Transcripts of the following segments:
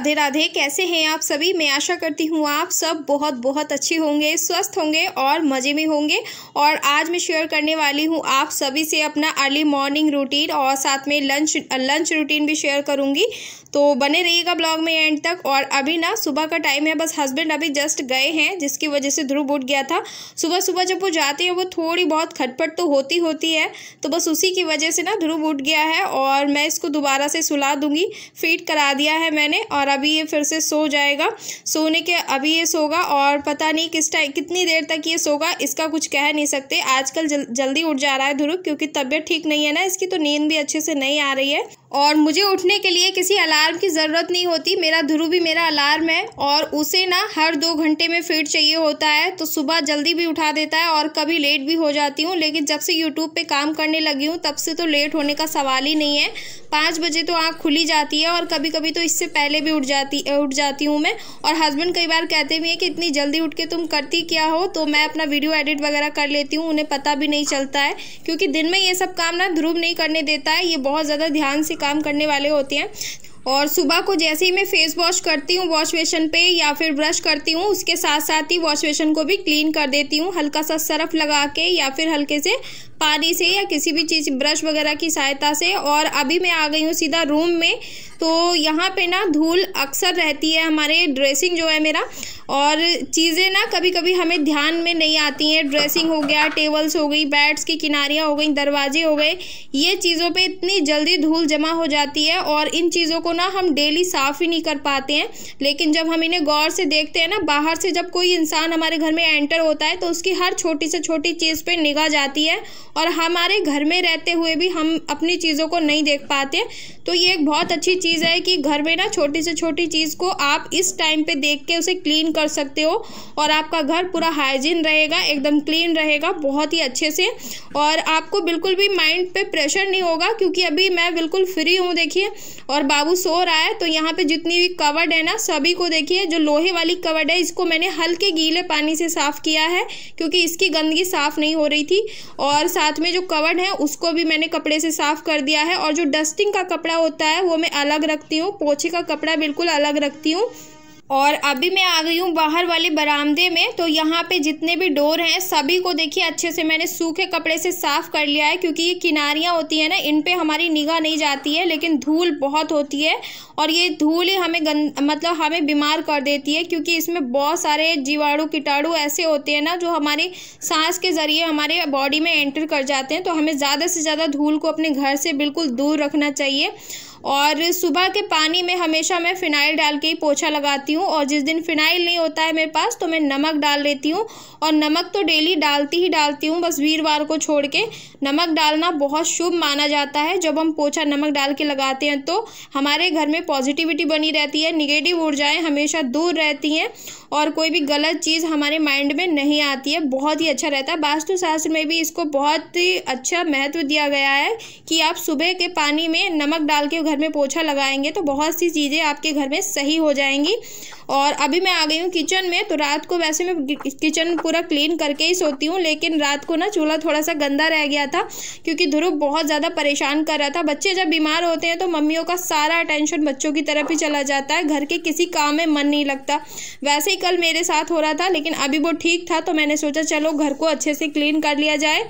राधे राधे कैसे हैं आप सभी मैं आशा करती हूँ आप सब बहुत बहुत अच्छे होंगे स्वस्थ होंगे और मज़े में होंगे और आज मैं शेयर करने वाली हूँ आप सभी से अपना अर्ली मॉर्निंग रूटीन और साथ में लंच लंच रूटीन भी शेयर करूँगी तो बने रहिएगा ब्लॉग में एंड तक और अभी ना सुबह का टाइम है बस हस्बैंड अभी जस्ट गए हैं जिसकी वजह से ध्रुव उठ गया था सुबह सुबह जब वो जाते हैं वो थोड़ी बहुत खटपट तो होती होती है तो बस उसी की वजह से ना ध्रुव उठ गया है और मैं इसको दोबारा से सुला दूँगी फीट करा दिया है मैंने और अभी ये फिर से सो जाएगा सोने के अभी ये सोगा और पता नहीं किस टाइम कितनी देर तक ये सोगा इसका कुछ कह नहीं सकते आजकल जल, जल्दी उठ जा रहा है ध्रुव क्योंकि तबीयत ठीक नहीं है ना इसकी तो नींद भी अच्छे से नहीं आ रही है और मुझे उठने के लिए किसी अलार्म की ज़रूरत नहीं होती मेरा ध्रुव भी मेरा अलार्म है और उसे ना हर दो घंटे में फीड चाहिए होता है तो सुबह जल्दी भी उठा देता है और कभी लेट भी हो जाती हूँ लेकिन जब से यूट्यूब पे काम करने लगी हूँ तब से तो लेट होने का सवाल ही नहीं है पाँच बजे तो आँख खुली जाती है और कभी कभी तो इससे पहले भी उठ जाती उठ जाती हूँ मैं और हस्बैंड कई बार कहते भी हैं कि इतनी जल्दी उठ के तुम करती क्या हो तो मैं अपना वीडियो एडिट वगैरह कर लेती हूँ उन्हें पता भी नहीं चलता है क्योंकि दिन में ये सब काम ना ध्रुव नहीं करने देता है ये बहुत ज़्यादा ध्यान से काम करने वाले होते हैं और सुबह को जैसे ही मैं फेस वॉश करती हूँ वॉश बेसन पे या फिर ब्रश करती हूँ उसके साथ साथ ही वॉश बेसन को भी क्लीन कर देती हूँ हल्का सा सरफ लगा के या फिर हल्के से पानी से या किसी भी चीज़ ब्रश वगैरह की सहायता से और अभी मैं आ गई हूँ सीधा रूम में तो यहाँ पे ना धूल अक्सर रहती है हमारे ड्रेसिंग जो है मेरा और चीज़ें ना कभी कभी हमें ध्यान में नहीं आती हैं ड्रेसिंग हो गया टेबल्स हो गई बेड्स की किनारियाँ हो गई दरवाजे हो गए ये चीज़ों पे इतनी जल्दी धूल जमा हो जाती है और इन चीज़ों को ना हम डेली साफ़ ही नहीं कर पाते हैं लेकिन जब हम इन्हें गौर से देखते हैं ना बाहर से जब कोई इंसान हमारे घर में एंटर होता है तो उसकी हर छोटी से छोटी चीज़ पर निगाह जाती है और हमारे घर में रहते हुए भी हम अपनी चीज़ों को नहीं देख पाते तो ये एक बहुत अच्छी चीज़ चीज़ है कि घर में ना छोटी से छोटी चीज़ को आप इस टाइम पे देख के उसे क्लीन कर सकते हो और आपका घर पूरा हाइजीन रहेगा एकदम क्लीन रहेगा बहुत ही अच्छे से और आपको बिल्कुल भी माइंड पे प्रेशर नहीं होगा क्योंकि अभी मैं बिल्कुल फ्री हूँ देखिए और बाबू सो रहा है तो यहाँ पर जितनी भी कवर्ड है ना सभी को देखिए जो लोहे वाली कवर्ड है इसको मैंने हल्के गीले पानी से साफ़ किया है क्योंकि इसकी गंदगी साफ़ नहीं हो रही थी और साथ में जो कवर्ड है उसको भी मैंने कपड़े से साफ़ कर दिया है और जो डस्टिंग का कपड़ा होता है वो मैं अलग अलग रखती हूँ पोछे का कपड़ा बिल्कुल अलग रखती हूँ और अभी मैं आ गई हूँ बाहर वाले बरामदे में तो यहाँ पे जितने भी डोर हैं सभी को देखिए अच्छे से मैंने सूखे कपड़े से साफ़ कर लिया है क्योंकि ये किनारियाँ होती हैं ना इन पे हमारी निगाह नहीं जाती है लेकिन धूल बहुत होती है और ये धूल ही हमें गंद मतलब हमें बीमार कर देती है क्योंकि इसमें बहुत सारे जीवाणु कीटाणु ऐसे होते हैं ना जो हमारे सांस के ज़रिए हमारे बॉडी में एंटर कर जाते हैं तो हमें ज़्यादा से ज़्यादा धूल को अपने घर से बिल्कुल दूर रखना चाहिए और सुबह के पानी में हमेशा मैं फ़िनाइल डाल के ही पोछा लगाती हूँ और जिस दिन फ़िनाइल नहीं होता है मेरे पास तो मैं नमक डाल लेती हूँ और नमक तो डेली डालती ही डालती हूँ बस वीरवार को छोड़ के नमक डालना बहुत शुभ माना जाता है जब हम पोछा नमक डाल के लगाते हैं तो हमारे घर में पॉजिटिविटी बनी रहती है निगेटिव ऊर्जाएँ हमेशा दूर रहती हैं और कोई भी गलत चीज़ हमारे माइंड में नहीं आती है बहुत ही अच्छा रहता है वास्तुशास्त्र में भी इसको बहुत ही अच्छा महत्व दिया गया है कि आप सुबह के पानी में नमक डाल के घर में पोछा लगाएंगे तो बहुत सी चीज़ें आपके घर में सही हो जाएंगी और अभी मैं आ गई हूँ किचन में तो रात को वैसे मैं किचन पूरा क्लीन करके ही सोती हूँ लेकिन रात को ना चूल्हा थोड़ा सा गंदा रह गया था क्योंकि ध्रुव बहुत ज़्यादा परेशान कर रहा था बच्चे जब बीमार होते हैं तो मम्मियों का सारा अटेंशन बच्चों की तरफ ही चला जाता है घर के किसी काम में मन नहीं लगता वैसे ही कल मेरे साथ हो रहा था लेकिन अभी वो ठीक था तो मैंने सोचा चलो घर को अच्छे से क्लीन कर लिया जाए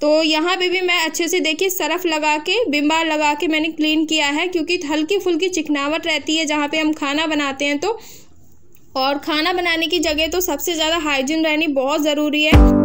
तो यहाँ पर भी मैं अच्छे से देखी सरफ़ लगा के बिम्बार लगा के मैंने क्लीन किया है क्योंकि हल्की फुल्की चिकनावट रहती है जहाँ पे हम खाना बनाते हैं तो और खाना बनाने की जगह तो सबसे ज़्यादा हाइजीन रहनी बहुत ज़रूरी है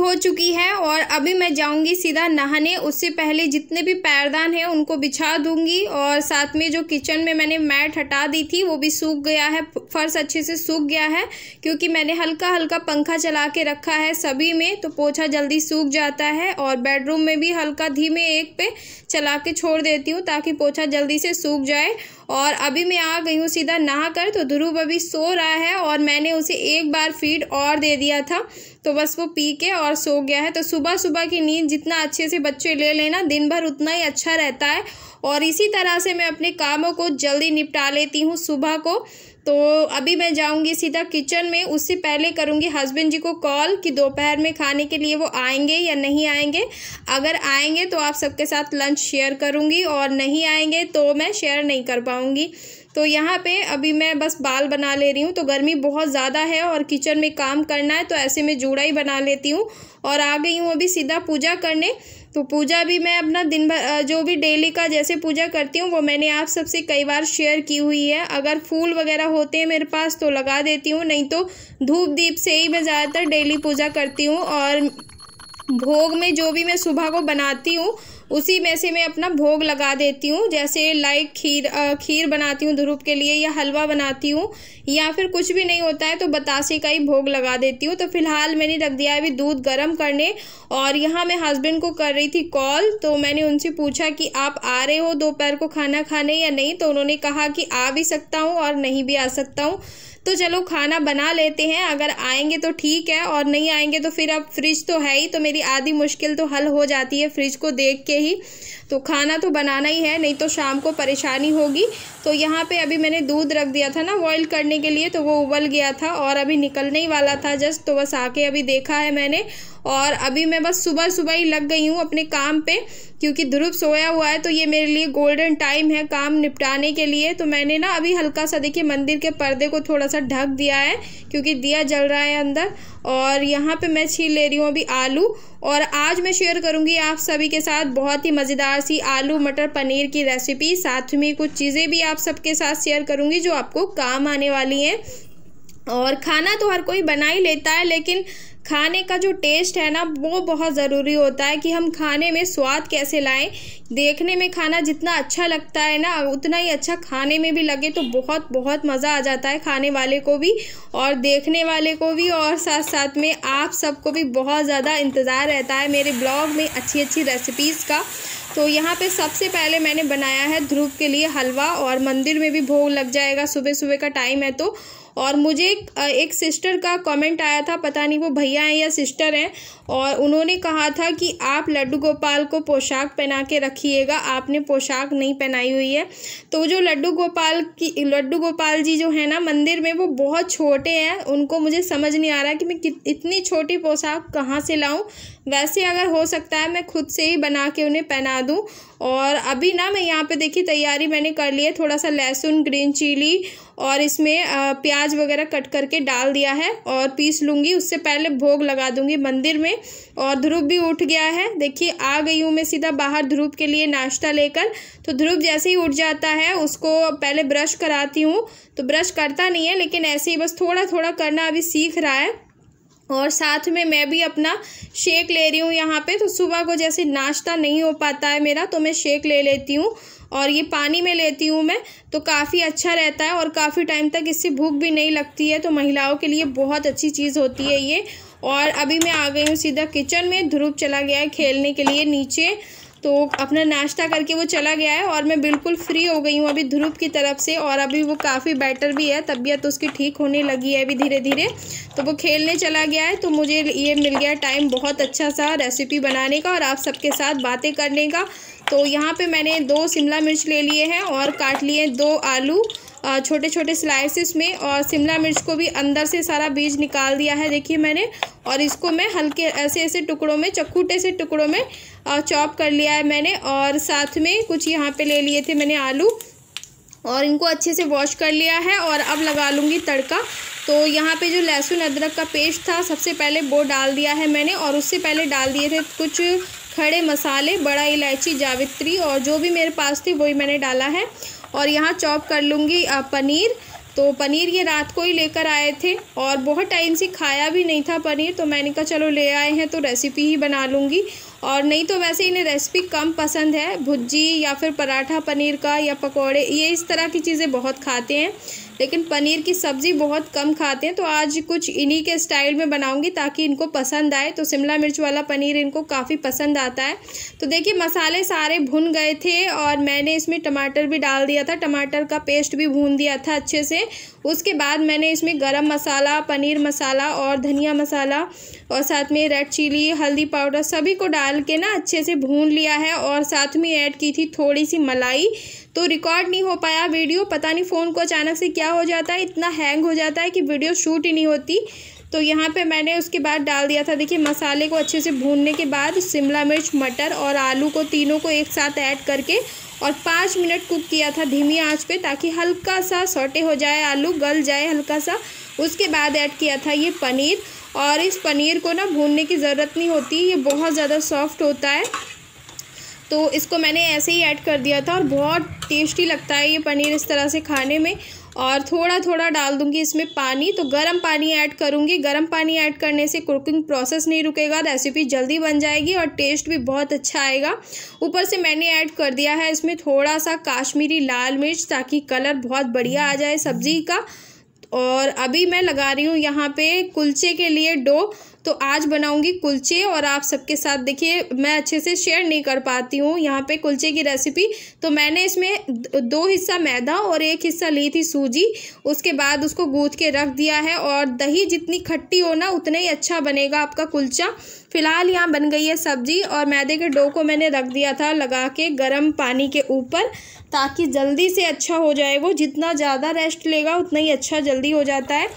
हो चुकी है और अभी मैं जाऊंगी सीधा नहाने उससे पहले जितने भी पैरदान हैं उनको बिछा दूंगी और साथ में जो किचन में मैंने मैट हटा दी थी वो भी सूख गया है फर्श अच्छे से सूख गया है क्योंकि मैंने हल्का हल्का पंखा चला के रखा है सभी में तो पोछा जल्दी सूख जाता है और बेडरूम में भी हल्का धीमे एक पे चला के छोड़ देती हूँ ताकि पोछा जल्दी से सूख जाए और अभी मैं आ गई हूँ सीधा नहा कर तो ध्रुव अभी सो रहा है और मैंने उसे एक बार फीड और दे दिया था तो बस वो पी के और और सो गया है तो सुबह सुबह की नींद जितना अच्छे से बच्चे ले लेना दिन भर उतना ही अच्छा रहता है और इसी तरह से मैं अपने कामों को जल्दी निपटा लेती हूँ सुबह को तो अभी मैं जाऊंगी सीधा किचन में उससे पहले करूंगी हस्बैंड जी को कॉल कि दोपहर में खाने के लिए वो आएंगे या नहीं आएंगे अगर आएंगे तो आप सबके साथ लंच शेयर करूंगी और नहीं आएंगे तो मैं शेयर नहीं कर पाऊंगी तो यहाँ पे अभी मैं बस बाल बना ले रही हूँ तो गर्मी बहुत ज़्यादा है और किचन में काम करना है तो ऐसे में जूड़ा ही बना लेती हूँ और आ गई हूँ अभी सीधा पूजा करने तो पूजा भी मैं अपना दिन भर जो भी डेली का जैसे पूजा करती हूँ वो मैंने आप सबसे कई बार शेयर की हुई है अगर फूल वगैरह होते हैं मेरे पास तो लगा देती हूँ नहीं तो धूप दीप से ही मैं ज़्यादातर डेली पूजा करती हूँ और भोग में जो भी मैं सुबह को बनाती हूँ उसी में से मैं अपना भोग लगा देती हूँ जैसे लाइक खीर खीर बनाती हूँ ध्रुप के लिए या हलवा बनाती हूँ या फिर कुछ भी नहीं होता है तो बतासे का ही भोग लगा देती हूँ तो फिलहाल मैंने रख दिया है अभी दूध गर्म करने और यहाँ मैं हस्बैंड को कर रही थी कॉल तो मैंने उनसे पूछा कि आप आ रहे हो दोपहर को खाना खाने या नहीं तो उन्होंने कहा कि आ भी सकता हूँ और नहीं भी आ सकता हूँ तो चलो खाना बना लेते हैं अगर आएंगे तो ठीक है और नहीं आएंगे तो फिर अब फ्रिज तो है ही तो मेरी आधी मुश्किल तो हल हो जाती है फ्रिज को देख के ही तो खाना तो बनाना ही है नहीं तो शाम को परेशानी होगी तो यहाँ पे अभी मैंने दूध रख दिया था ना बॉयल करने के लिए तो वो उबल गया था और अभी निकलने ही वाला था जस्ट तो बस आके अभी देखा है मैंने और अभी मैं बस सुबह सुबह ही लग गई हूँ अपने काम पे क्योंकि ध्रुव सोया हुआ है तो ये मेरे लिए गोल्डन टाइम है काम निपटाने के लिए तो मैंने ना अभी हल्का सा देखिए मंदिर के पर्दे को थोड़ा सा ढक दिया है क्योंकि दिया जल रहा है अंदर और यहाँ पे मैं छील ले रही हूँ अभी आलू और आज मैं शेयर करूँगी आप सभी के साथ बहुत ही मज़ेदार सी आलू मटर पनीर की रेसिपी साथ में कुछ चीज़ें भी आप सबके साथ शेयर करूँगी जो आपको काम आने वाली हैं और खाना तो हर कोई बना ही लेता है लेकिन खाने का जो टेस्ट है ना वो बहुत ज़रूरी होता है कि हम खाने में स्वाद कैसे लाएं देखने में खाना जितना अच्छा लगता है ना उतना ही अच्छा खाने में भी लगे तो बहुत बहुत मज़ा आ जाता है खाने वाले को भी और देखने वाले को भी और साथ साथ में आप सबको भी बहुत ज़्यादा इंतज़ार रहता है मेरे ब्लॉग में अच्छी अच्छी रेसिपीज़ का तो यहाँ पे सबसे पहले मैंने बनाया है ध्रुव के लिए हलवा और मंदिर में भी भोग लग जाएगा सुबह सुबह का टाइम है तो और मुझे एक सिस्टर का कमेंट आया था पता नहीं वो भैया हैं या सिस्टर हैं और उन्होंने कहा था कि आप लड्डू गोपाल को पोशाक पहना के रखिएगा आपने पोशाक नहीं पहनाई हुई है तो जो लड्डू गोपाल की लड्डू गोपाल जी जो है ना मंदिर में वो बहुत छोटे हैं उनको मुझे समझ नहीं आ रहा कि मैं इतनी छोटी पोशाक कहाँ से लाऊं वैसे अगर हो सकता है मैं खुद से ही बना के उन्हें पहना दूँ और अभी ना मैं यहाँ पे देखी तैयारी मैंने कर ली है थोड़ा सा लहसुन ग्रीन चिली और इसमें प्याज वगैरह कट करके डाल दिया है और पीस लूँगी उससे पहले भोग लगा दूँगी मंदिर में और ध्रुव भी उठ गया है देखिए आ गई हूँ मैं सीधा बाहर ध्रुव के लिए नाश्ता लेकर तो ध्रुव जैसे ही उठ जाता है उसको पहले ब्रश कराती हूँ तो ब्रश करता नहीं है लेकिन ऐसे ही बस थोड़ा थोड़ा करना अभी सीख रहा है और साथ में मैं भी अपना शेक ले रही हूँ यहाँ पे तो सुबह को जैसे नाश्ता नहीं हो पाता है मेरा तो मैं शेक ले लेती हूँ और ये पानी में लेती हूँ मैं तो काफ़ी अच्छा रहता है और काफ़ी टाइम तक इससे भूख भी नहीं लगती है तो महिलाओं के लिए बहुत अच्छी चीज़ होती है ये और अभी मैं आ गई हूँ सीधा किचन में ध्रुव चला गया है खेलने के लिए नीचे तो अपना नाश्ता करके वो चला गया है और मैं बिल्कुल फ्री हो गई हूँ अभी ध्रुव की तरफ से और अभी वो काफ़ी बेटर भी है तबीयत तो उसकी ठीक होने लगी है अभी धीरे धीरे तो वो खेलने चला गया है तो मुझे ये मिल गया टाइम बहुत अच्छा सा रेसिपी बनाने का और आप सबके साथ बातें करने का तो यहाँ पर मैंने दो शिमला मिर्च ले लिए हैं और काट लिए दो आलू छोटे छोटे स्लाइसिस में और शिमला मिर्च को भी अंदर से सारा बीज निकाल दिया है देखिए मैंने और इसको मैं हल्के ऐसे ऐसे टुकड़ों में चक्ूटे से टुकड़ों में चॉप कर लिया है मैंने और साथ में कुछ यहाँ पे ले लिए थे मैंने आलू और इनको अच्छे से वॉश कर लिया है और अब लगा लूँगी तड़का तो यहाँ पे जो लहसुन अदरक का पेस्ट था सबसे पहले वो डाल दिया है मैंने और उससे पहले डाल दिए थे कुछ खड़े मसाले बड़ा इलायची जावित्री और जो भी मेरे पास थी वही मैंने डाला है और यहाँ चॉप कर लूँगी पनीर तो पनीर ये रात को ही लेकर आए थे और बहुत टाइम से खाया भी नहीं था पनीर तो मैंने कहा चलो ले आए हैं तो रेसिपी ही बना लूँगी और नहीं तो वैसे इन्हें रेसिपी कम पसंद है भुजी या फिर पराठा पनीर का या पकौड़े ये इस तरह की चीज़ें बहुत खाते हैं लेकिन पनीर की सब्ज़ी बहुत कम खाते हैं तो आज कुछ इन्हीं के स्टाइल में बनाऊंगी ताकि इनको पसंद आए तो शिमला मिर्च वाला पनीर इनको काफ़ी पसंद आता है तो देखिए मसाले सारे भुन गए थे और मैंने इसमें टमाटर भी डाल दिया था टमाटर का पेस्ट भी भून दिया था अच्छे से उसके बाद मैंने इसमें गर्म मसाला पनीर मसाला और धनिया मसाला और साथ में रेड चिली हल्दी पाउडर सभी को डाल के ना अच्छे से भून लिया है और साथ में ऐड की थी थोड़ी सी मलाई तो रिकॉर्ड नहीं हो पाया वीडियो पता नहीं फ़ोन को अचानक से क्या हो जाता है इतना हैंग हो जाता है कि वीडियो शूट ही नहीं होती तो यहाँ पे मैंने उसके बाद डाल दिया था देखिए मसाले को अच्छे से भूनने के बाद शिमला मिर्च मटर और आलू को तीनों को एक साथ ऐड करके और पाँच मिनट कुक किया था धीमी आंच पे ताकि हल्का सा सोटे हो जाए आलू गल जाए हल्का सा उसके बाद ऐड किया था ये पनीर और इस पनीर को ना भूनने की ज़रूरत नहीं होती ये बहुत ज़्यादा सॉफ्ट होता है तो इसको मैंने ऐसे ही ऐड कर दिया था और बहुत टेस्टी लगता है ये पनीर इस तरह से खाने में और थोड़ा थोड़ा डाल दूंगी इसमें पानी तो गर्म पानी ऐड करूँगी गर्म पानी ऐड करने से कुकिंग प्रोसेस नहीं रुकेगा रेसिपी जल्दी बन जाएगी और टेस्ट भी बहुत अच्छा आएगा ऊपर से मैंने ऐड कर दिया है इसमें थोड़ा सा काश्मीरी लाल मिर्च ताकि कलर बहुत बढ़िया आ जाए सब्ज़ी का और अभी मैं लगा रही हूँ यहाँ पर कुल्चे के लिए डो तो आज बनाऊँगी कुलचे और आप सबके साथ देखिए मैं अच्छे से शेयर नहीं कर पाती हूँ यहाँ पे कुलचे की रेसिपी तो मैंने इसमें दो हिस्सा मैदा और एक हिस्सा ली थी सूजी उसके बाद उसको गूँथ के रख दिया है और दही जितनी खट्टी हो ना उतना ही अच्छा बनेगा आपका कुलचा फ़िलहाल यहाँ बन गई है सब्ज़ी और मैदे के डो को मैंने रख दिया था लगा के गर्म पानी के ऊपर ताकि जल्दी से अच्छा हो जाए वो जितना ज़्यादा रेस्ट लेगा उतना ही अच्छा जल्दी हो जाता है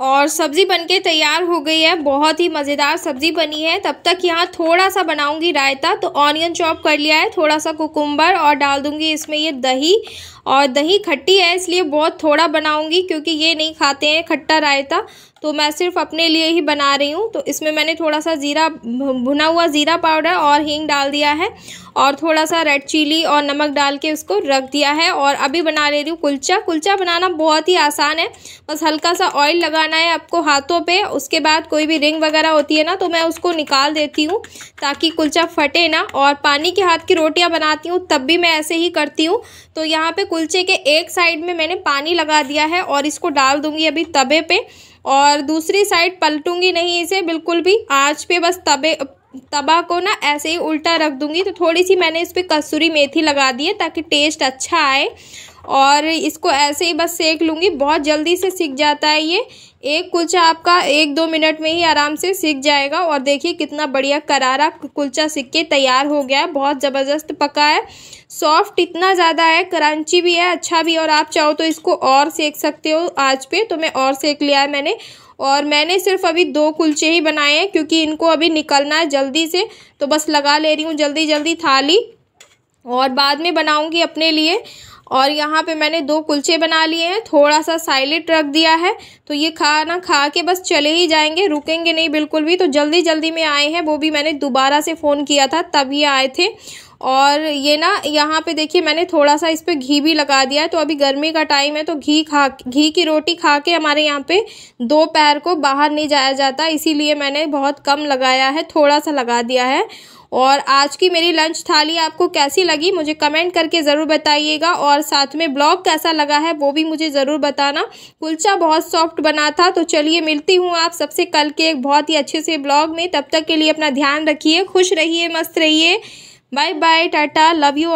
और सब्ज़ी बनके तैयार हो गई है बहुत ही मज़ेदार सब्ज़ी बनी है तब तक यहाँ थोड़ा सा बनाऊंगी रायता तो ऑनियन चॉप कर लिया है थोड़ा सा कुकुम्बर और डाल दूंगी इसमें ये दही और दही खट्टी है इसलिए बहुत थोड़ा बनाऊंगी क्योंकि ये नहीं खाते हैं खट्टा रायता तो मैं सिर्फ अपने लिए ही बना रही हूँ तो इसमें मैंने थोड़ा सा ज़ीरा भुना हुआ ज़ीरा पाउडर और हींग डाल दिया है और थोड़ा सा रेड चिली और नमक डाल के उसको रख दिया है और अभी बना ले रही हूँ कुलचा कुलचा बनाना बहुत ही आसान है बस हल्का सा ऑयल लगा लगाना है आपको हाथों पे उसके बाद कोई भी रिंग वगैरह होती है ना तो मैं उसको निकाल देती हूँ ताकि कुलचा फटे ना और पानी के हाथ की रोटियाँ बनाती हूँ तब भी मैं ऐसे ही करती हूँ तो यहाँ पे कुलचे के एक साइड में मैंने पानी लगा दिया है और इसको डाल दूँगी अभी तबे पर और दूसरी साइड पलटूंगी नहीं इसे बिल्कुल भी आँच पे बस तबे तबा को ना ऐसे ही उल्टा रख दूंगी तो थोड़ी सी मैंने इस पर कसूरी मेथी लगा दी है ताकि टेस्ट अच्छा आए और इसको ऐसे ही बस सेक लूँगी बहुत जल्दी से सीख जाता है ये एक कुलचा आपका एक दो मिनट में ही आराम से सीख जाएगा और देखिए कितना बढ़िया करारा कुलचा सीख के तैयार हो गया है बहुत ज़बरदस्त पका है सॉफ्ट इतना ज़्यादा है क्रंची भी है अच्छा भी और आप चाहो तो इसको और सेक सकते हो आज पे तो मैं और सेक लिया है मैंने और मैंने सिर्फ अभी दो कुलचे ही बनाए हैं क्योंकि इनको अभी निकलना है जल्दी से तो बस लगा ले रही हूँ जल्दी जल्दी थाली और बाद में बनाऊँगी अपने लिए और यहाँ पे मैंने दो कुलचे बना लिए हैं थोड़ा सा साइलेट रख दिया है तो ये खाना खा के बस चले ही जाएंगे रुकेंगे नहीं बिल्कुल भी तो जल्दी जल्दी में आए हैं वो भी मैंने दोबारा से फ़ोन किया था तब ये आए थे और ये ना यहाँ पे देखिए मैंने थोड़ा सा इस पर घी भी लगा दिया है तो अभी गर्मी का टाइम है तो घी खा घी की रोटी खा के हमारे यहाँ पे दो पैर को बाहर नहीं जाया जाता इसीलिए मैंने बहुत कम लगाया है थोड़ा सा लगा दिया है और आज की मेरी लंच थाली आपको कैसी लगी मुझे कमेंट करके ज़रूर बताइएगा और साथ में ब्लॉग कैसा लगा है वो भी मुझे ज़रूर बताना कुलचा बहुत सॉफ्ट बना था तो चलिए मिलती हूँ आप सबसे कल के एक बहुत ही अच्छे से ब्लॉग में तब तक के लिए अपना ध्यान रखिए खुश रहिए मस्त रहिए bye bye tata love you